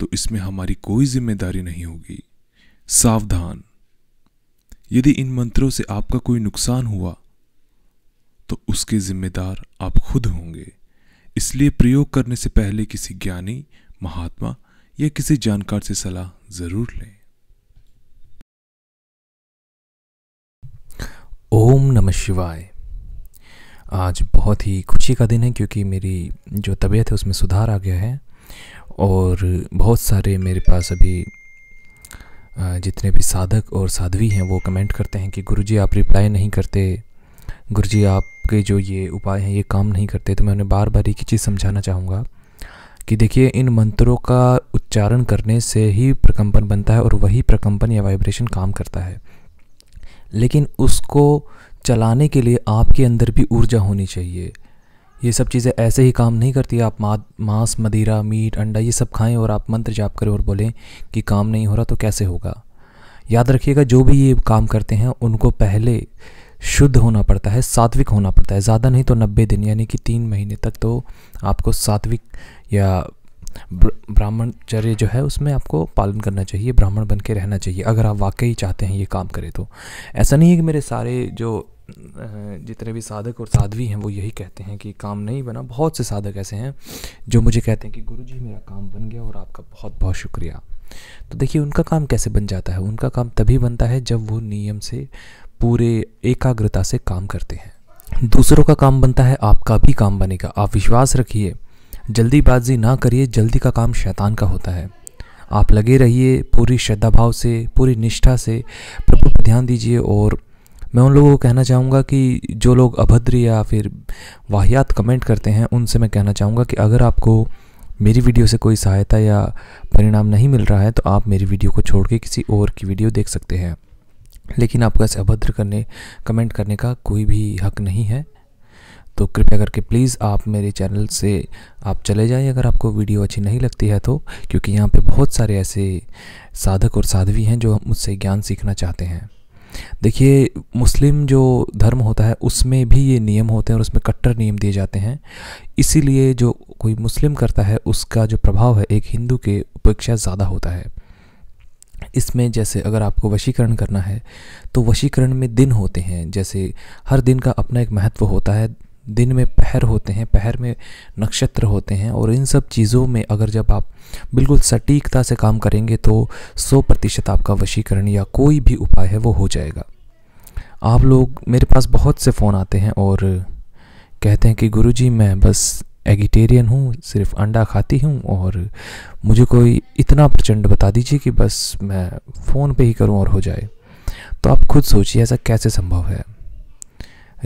तो इसमें हमारी कोई जिम्मेदारी नहीं होगी सावधान यदि इन मंत्रों से आपका कोई नुकसान हुआ तो उसके जिम्मेदार आप खुद होंगे इसलिए प्रयोग करने से पहले किसी ज्ञानी महात्मा या किसी जानकार से सलाह जरूर लें ओम नमः शिवाय आज बहुत ही खुशी का दिन है क्योंकि मेरी जो तबीयत है उसमें सुधार आ गया है और बहुत सारे मेरे पास अभी जितने भी साधक और साध्वी हैं वो कमेंट करते हैं कि गुरुजी आप रिप्लाई नहीं करते गुरुजी आपके जो ये उपाय हैं ये काम नहीं करते तो मैं उन्हें बार बार एक ही चीज़ समझाना चाहूँगा कि देखिए इन मंत्रों का उच्चारण करने से ही प्रकम्पन बनता है और वही प्रकम्पन या वाइब्रेशन काम करता है लेकिन उसको चलाने के लिए आपके अंदर भी ऊर्जा होनी चाहिए ये सब चीज़ें ऐसे ही काम नहीं करती आप मा, मांस मदिरा मीट अंडा ये सब खाएं और आप मंत्र जाप करें और बोलें कि काम नहीं हो रहा तो कैसे होगा याद रखिएगा जो भी ये काम करते हैं उनको पहले शुद्ध होना पड़ता है सात्विक होना पड़ता है ज़्यादा नहीं तो नब्बे दिन यानी कि तीन महीने तक तो आपको सात्विक या ब्राह्मणचर्य जो है उसमें आपको पालन करना चाहिए ब्राह्मण बन के रहना चाहिए अगर आप वाकई चाहते हैं ये काम करें तो ऐसा नहीं है कि मेरे सारे जो जितने भी साधक और साध्वी हैं वो यही कहते हैं कि काम नहीं बना बहुत से साधक ऐसे हैं जो मुझे कहते हैं कि गुरु जी मेरा काम बन गया और आपका बहुत बहुत शुक्रिया तो देखिए उनका काम कैसे बन जाता है उनका काम तभी बनता है जब वो नियम से पूरे एकाग्रता से काम करते हैं दूसरों का काम बनता है आपका भी काम बनेगा आप विश्वास रखिए जल्दीबाजी ना करिए जल्दी का काम शैतान का होता है आप लगे रहिए पूरी श्रद्धा भाव से पूरी निष्ठा से प्रभु पर ध्यान दीजिए और मैं उन लोगों को कहना चाहूँगा कि जो लोग अभद्र या फिर वाहियात कमेंट करते हैं उनसे मैं कहना चाहूँगा कि अगर आपको मेरी वीडियो से कोई सहायता या परिणाम नहीं मिल रहा है तो आप मेरी वीडियो को छोड़ के किसी और की वीडियो देख सकते हैं लेकिन आपका ऐसे अभद्र करने कमेंट करने का कोई भी हक नहीं है तो कृपया करके प्लीज़ आप मेरे चैनल से आप चले जाएं अगर आपको वीडियो अच्छी नहीं लगती है तो क्योंकि यहाँ पे बहुत सारे ऐसे साधक और साध्वी हैं जो मुझसे ज्ञान सीखना चाहते हैं देखिए मुस्लिम जो धर्म होता है उसमें भी ये नियम होते हैं और उसमें कट्टर नियम दिए जाते हैं इसीलिए जो कोई मुस्लिम करता है उसका जो प्रभाव है एक हिंदू के अपेक्षा ज़्यादा होता है इसमें जैसे अगर आपको वशीकरण करना है तो वशीकरण में दिन होते हैं जैसे हर दिन का अपना एक महत्व होता है दिन में पहर होते हैं पहर में नक्षत्र होते हैं और इन सब चीज़ों में अगर जब आप बिल्कुल सटीकता से काम करेंगे तो सौ प्रतिशत आपका वशीकरण या कोई भी उपाय है वो हो जाएगा आप लोग मेरे पास बहुत से फ़ोन आते हैं और कहते हैं कि गुरुजी मैं बस एगिटेरियन हूँ सिर्फ अंडा खाती हूँ और मुझे कोई इतना प्रचंड बता दीजिए कि बस मैं फ़ोन पे ही करूँ और हो जाए तो आप खुद सोचिए ऐसा कैसे संभव है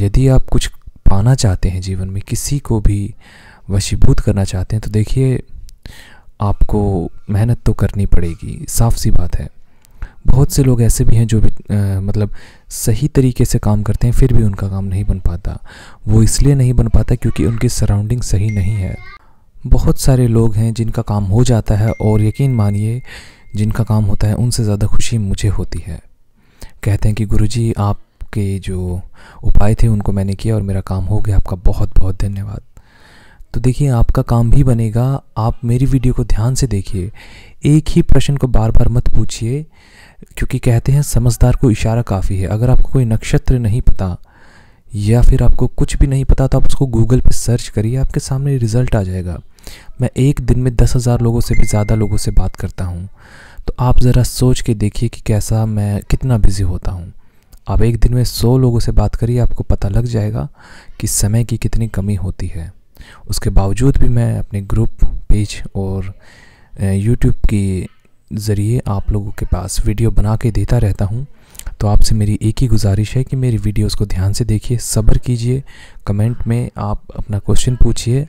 यदि आप कुछ पाना चाहते हैं जीवन में किसी को भी वशीभूत करना चाहते हैं तो देखिए आपको मेहनत तो करनी पड़ेगी साफ सी बात है बहुत से लोग ऐसे भी हैं जो भी आ, मतलब सही तरीके से काम करते हैं फिर भी उनका काम नहीं बन पाता वो इसलिए नहीं बन पाता क्योंकि उनकी सराउंडिंग सही नहीं है बहुत सारे लोग हैं जिनका काम हो जाता है और यकीन मानिए जिनका काम होता है उनसे ज़्यादा खुशी मुझे होती है कहते हैं कि गुरुजी आप आपके जो उपाय थे उनको मैंने किया और मेरा काम हो गया आपका बहुत बहुत धन्यवाद तो देखिए आपका काम भी बनेगा आप मेरी वीडियो को ध्यान से देखिए एक ही प्रश्न को बार बार मत पूछिए क्योंकि कहते हैं समझदार को इशारा काफ़ी है अगर आपको कोई नक्षत्र नहीं पता या फिर आपको कुछ भी नहीं पता तो आप उसको गूगल पर सर्च करिए आपके सामने रिज़ल्ट आ जाएगा मैं एक दिन में दस हज़ार लोगों से भी ज़्यादा लोगों से बात करता हूँ तो आप ज़रा सोच के देखिए कि कैसा मैं कितना बिज़ी होता हूँ आप एक दिन में सौ लोगों से बात करिए आपको पता लग जाएगा कि समय की कितनी कमी होती है उसके बावजूद भी मैं अपने ग्रुप पेज और यूट्यूब के ज़रिए आप लोगों के पास वीडियो बना के देता रहता हूँ तो आपसे मेरी एक ही गुजारिश है कि मेरी वीडियोस को ध्यान से देखिए सब्र कीजिए कमेंट में आप अपना क्वेश्चन पूछिए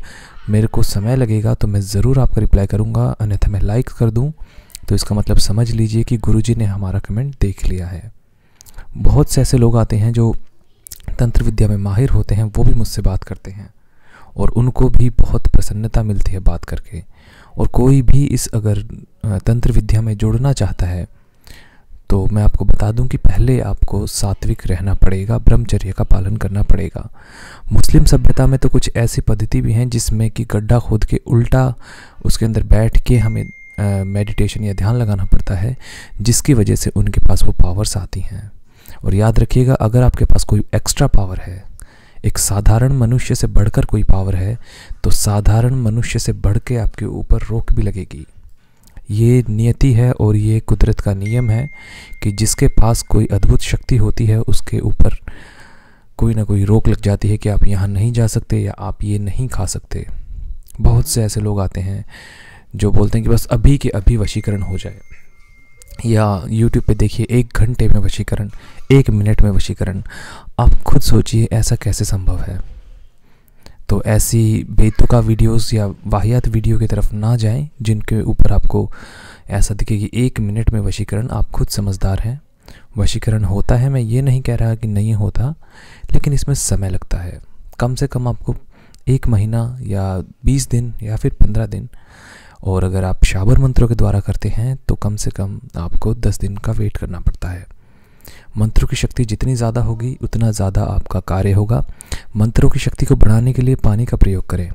मेरे को समय लगेगा तो मैं ज़रूर आपका रिप्लाई करूँगा अन्यथा मैं लाइक कर दूँ तो इसका मतलब समझ लीजिए कि गुरुजी ने हमारा कमेंट देख लिया है बहुत से ऐसे लोग आते हैं जो तंत्र विद्या में माहिर होते हैं वो भी मुझसे बात करते हैं और उनको भी बहुत प्रसन्नता मिलती है बात करके और कोई भी इस अगर तंत्र विद्या में जुड़ना चाहता है तो मैं आपको बता दूं कि पहले आपको सात्विक रहना पड़ेगा ब्रह्मचर्य का पालन करना पड़ेगा मुस्लिम सभ्यता में तो कुछ ऐसी पद्धति भी हैं जिसमें कि गड्ढा खोद के उल्टा उसके अंदर बैठ के हमें मेडिटेशन या ध्यान लगाना पड़ता है जिसकी वजह से उनके पास वो पावर्स आती हैं और याद रखिएगा अगर आपके पास कोई एक्स्ट्रा पावर है एक साधारण मनुष्य से बढ़कर कोई पावर है तो साधारण मनुष्य से बढ़ के आपके ऊपर रोक भी लगेगी ये नियति है और ये कुदरत का नियम है कि जिसके पास कोई अद्भुत शक्ति होती है उसके ऊपर कोई ना कोई रोक लग जाती है कि आप यहाँ नहीं जा सकते या आप ये नहीं खा सकते बहुत से ऐसे लोग आते हैं जो बोलते हैं कि बस अभी के अभी वशीकरण हो जाए या यूट्यूब पे देखिए एक घंटे में वशीकरण एक मिनट में वशीकरण आप खुद सोचिए ऐसा कैसे संभव है तो ऐसी बेतुका वीडियोस या वाहियात वीडियो की तरफ ना जाएं जिनके ऊपर आपको ऐसा दिखे कि एक मिनट में वशीकरण आप खुद समझदार हैं वशीकरण होता है मैं ये नहीं कह रहा कि नहीं होता लेकिन इसमें समय लगता है कम से कम आपको एक महीना या बीस दिन या फिर पंद्रह दिन और अगर आप शाबर मंत्रों के द्वारा करते हैं तो कम से कम आपको दस दिन का वेट करना पड़ता है मंत्रों की शक्ति जितनी ज़्यादा होगी उतना ज़्यादा आपका कार्य होगा मंत्रों की शक्ति को बढ़ाने के लिए पानी का प्रयोग करें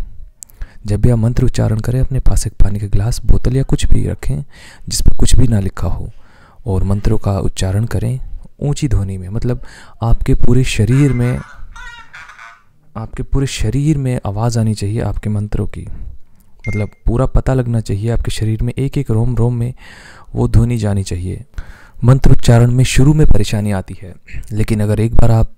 जब भी आप मंत्र उच्चारण करें अपने पास एक पानी का गिलास बोतल या कुछ भी रखें जिस पर कुछ भी ना लिखा हो और मंत्रों का उच्चारण करें ऊंची ध्वनि में मतलब आपके पूरे शरीर में आपके पूरे शरीर में आवाज़ आनी चाहिए आपके मंत्रों की मतलब पूरा पता लगना चाहिए आपके शरीर में एक एक रोम रोम में वो ध्वनि जानी चाहिए मंत्र उच्चारण में शुरू में परेशानी आती है लेकिन अगर एक बार आप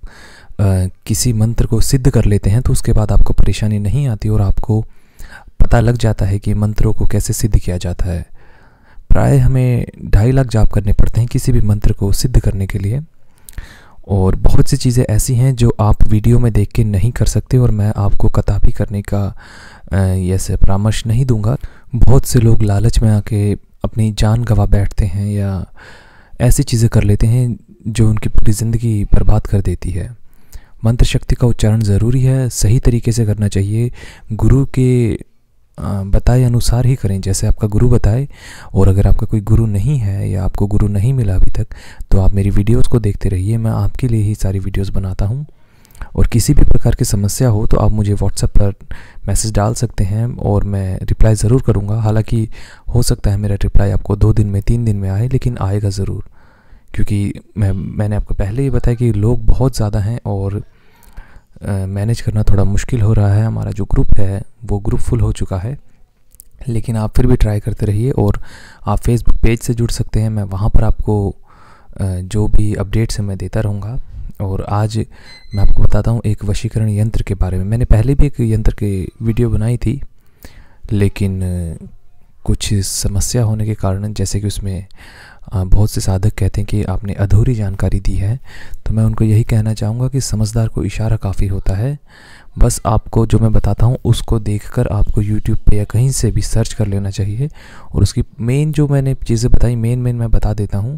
आ, किसी मंत्र को सिद्ध कर लेते हैं तो उसके बाद आपको परेशानी नहीं आती और आपको पता लग जाता है कि मंत्रों को कैसे सिद्ध किया जाता है प्राय हमें ढाई लाख जाप करने पड़ते हैं किसी भी मंत्र को सिद्ध करने के लिए और बहुत सी चीज़ें ऐसी हैं जो आप वीडियो में देख के नहीं कर सकते और मैं आपको कतापी करने का ऐसे परामर्श नहीं दूंगा बहुत से लोग लालच में आके अपनी जान गवा बैठते हैं या ऐसी चीज़ें कर लेते हैं जो उनकी पूरी ज़िंदगी बर्बाद कर देती है मंत्र शक्ति का उच्चारण ज़रूरी है सही तरीके से करना चाहिए गुरु के बताए अनुसार ही करें जैसे आपका गुरु बताए और अगर आपका कोई गुरु नहीं है या आपको गुरु नहीं मिला अभी तक तो आप मेरी वीडियोस को देखते रहिए मैं आपके लिए ही सारी वीडियोस बनाता हूँ और किसी भी प्रकार की समस्या हो तो आप मुझे व्हाट्सएप पर मैसेज डाल सकते हैं और मैं रिप्लाई ज़रूर करूँगा हालाँकि हो सकता है मेरा रिप्लाई आपको दो दिन में तीन दिन में आए लेकिन आएगा ज़रूर क्योंकि मैं मैंने आपको पहले ही बताया कि लोग बहुत ज़्यादा हैं और मैनेज करना थोड़ा मुश्किल हो रहा है हमारा जो ग्रुप है वो ग्रुप फुल हो चुका है लेकिन आप फिर भी ट्राई करते रहिए और आप फेसबुक पेज से जुड़ सकते हैं मैं वहाँ पर आपको जो भी अपडेट्स हैं मैं देता रहूँगा और आज मैं आपको बताता हूँ एक वशीकरण यंत्र के बारे में मैंने पहले भी एक यंत्र की वीडियो बनाई थी लेकिन कुछ समस्या होने के कारण जैसे कि उसमें बहुत से साधक कहते हैं कि आपने अधूरी जानकारी दी है तो मैं उनको यही कहना चाहूँगा कि समझदार को इशारा काफ़ी होता है बस आपको जो मैं बताता हूँ उसको देखकर आपको यूट्यूब पे या कहीं से भी सर्च कर लेना चाहिए और उसकी मेन जो मैंने चीज़ें बताई मेन मेन मैं बता देता हूँ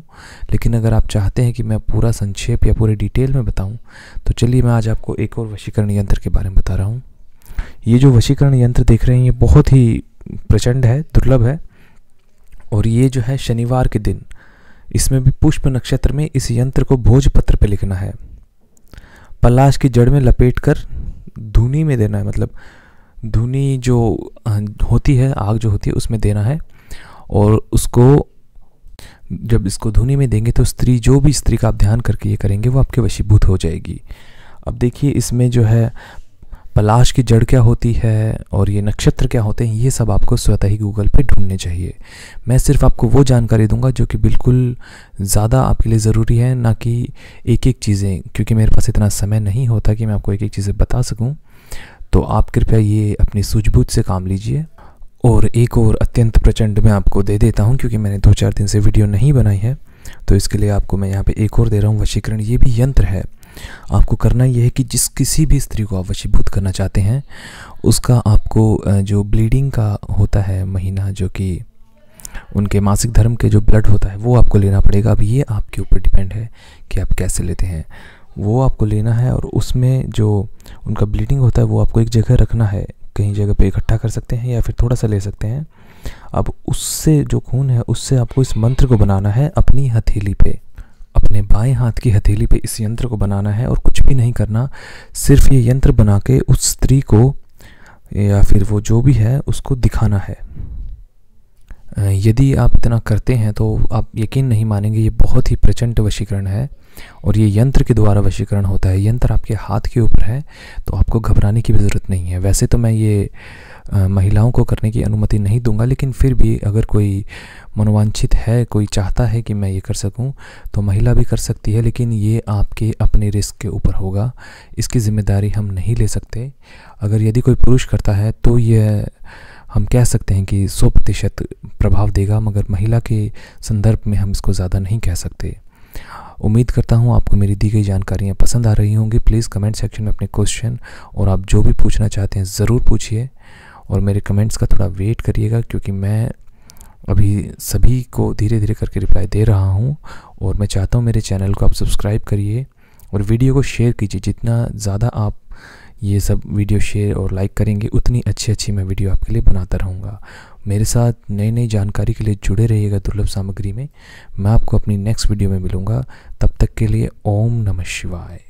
लेकिन अगर आप चाहते हैं कि मैं पूरा संक्षेप या पूरे डिटेल में बताऊँ तो चलिए मैं आज आपको एक और वशीकरण यंत्र के बारे में बता रहा हूँ ये जो वशीकरण यंत्र देख रहे हैं ये बहुत ही प्रचंड है दुर्लभ है और ये जो है शनिवार के दिन इसमें भी पुष्प नक्षत्र में इस यंत्र को भोजपत्र पर लिखना है पलाश की जड़ में लपेट कर धुनी में देना है मतलब धुनी जो होती है आग जो होती है उसमें देना है और उसको जब इसको धुनी में देंगे तो स्त्री जो भी स्त्री का आप ध्यान करके ये करेंगे वो आपके वशीभूत हो जाएगी अब देखिए इसमें जो है पलाश की जड़ क्या होती है और ये नक्षत्र क्या होते हैं ये सब आपको स्वतः ही गूगल पे ढूंढने चाहिए मैं सिर्फ आपको वो जानकारी दूंगा जो कि बिल्कुल ज़्यादा आपके लिए ज़रूरी है ना कि एक एक चीज़ें क्योंकि मेरे पास इतना समय नहीं होता कि मैं आपको एक एक चीज़ें बता सकूँ तो आप कृपया ये अपनी सूझबूझ से काम लीजिए और एक और अत्यंत प्रचंड मैं आपको दे देता हूँ क्योंकि मैंने दो चार दिन से वीडियो नहीं बनाई है तो इसके लिए आपको मैं यहाँ पे एक और दे रहा हूँ वशीकरण ये भी यंत्र है आपको करना यह है कि जिस किसी भी स्त्री को आप वशीभूत करना चाहते हैं उसका आपको जो ब्लीडिंग का होता है महीना जो कि उनके मासिक धर्म के जो ब्लड होता है वो आपको लेना पड़ेगा अब ये आपके ऊपर डिपेंड है कि आप कैसे लेते हैं वो आपको लेना है और उसमें जो उनका ब्लीडिंग होता है वो आपको एक जगह रखना है कहीं जगह पे इकट्ठा कर सकते हैं या फिर थोड़ा सा ले सकते हैं अब उससे जो खून है उससे आपको इस मंत्र को बनाना है अपनी हथेली पे अपने बाएं हाथ की हथेली पे इस यंत्र को बनाना है और कुछ भी नहीं करना सिर्फ ये यंत्र बना के उस स्त्री को या फिर वो जो भी है उसको दिखाना है यदि आप इतना करते हैं तो आप यकीन नहीं मानेंगे ये बहुत ही प्रचंड वशीकरण है और ये यंत्र के द्वारा वशीकरण होता है यंत्र आपके हाथ के ऊपर है तो आपको घबराने की भी ज़रूरत नहीं है वैसे तो मैं ये महिलाओं को करने की अनुमति नहीं दूंगा लेकिन फिर भी अगर कोई मनोवांछित है कोई चाहता है कि मैं ये कर सकूं तो महिला भी कर सकती है लेकिन ये आपके अपने रिस्क के ऊपर होगा इसकी ज़िम्मेदारी हम नहीं ले सकते अगर यदि कोई पुरुष करता है तो यह हम कह सकते हैं कि सौ प्रतिशत प्रभाव देगा मगर महिला के संदर्भ में हम इसको ज़्यादा नहीं कह सकते उम्मीद करता हूँ आपको मेरी दी गई जानकारियाँ पसंद आ रही होंगी प्लीज़ कमेंट सेक्शन में अपने क्वेश्चन और आप जो भी पूछना चाहते हैं ज़रूर पूछिए और मेरे कमेंट्स का थोड़ा वेट करिएगा क्योंकि मैं अभी सभी को धीरे धीरे करके रिप्लाई दे रहा हूँ और मैं चाहता हूँ मेरे चैनल को आप सब्सक्राइब करिए और वीडियो को शेयर कीजिए जितना ज़्यादा आप ये सब वीडियो शेयर और लाइक करेंगे उतनी अच्छी अच्छी मैं वीडियो आपके लिए बनाता रहूँगा मेरे साथ नई नई जानकारी के लिए जुड़े रहिएगा दुर्लभ सामग्री में मैं आपको अपनी नेक्स्ट वीडियो में मिलूँगा तब तक के लिए ओम नमः शिवाय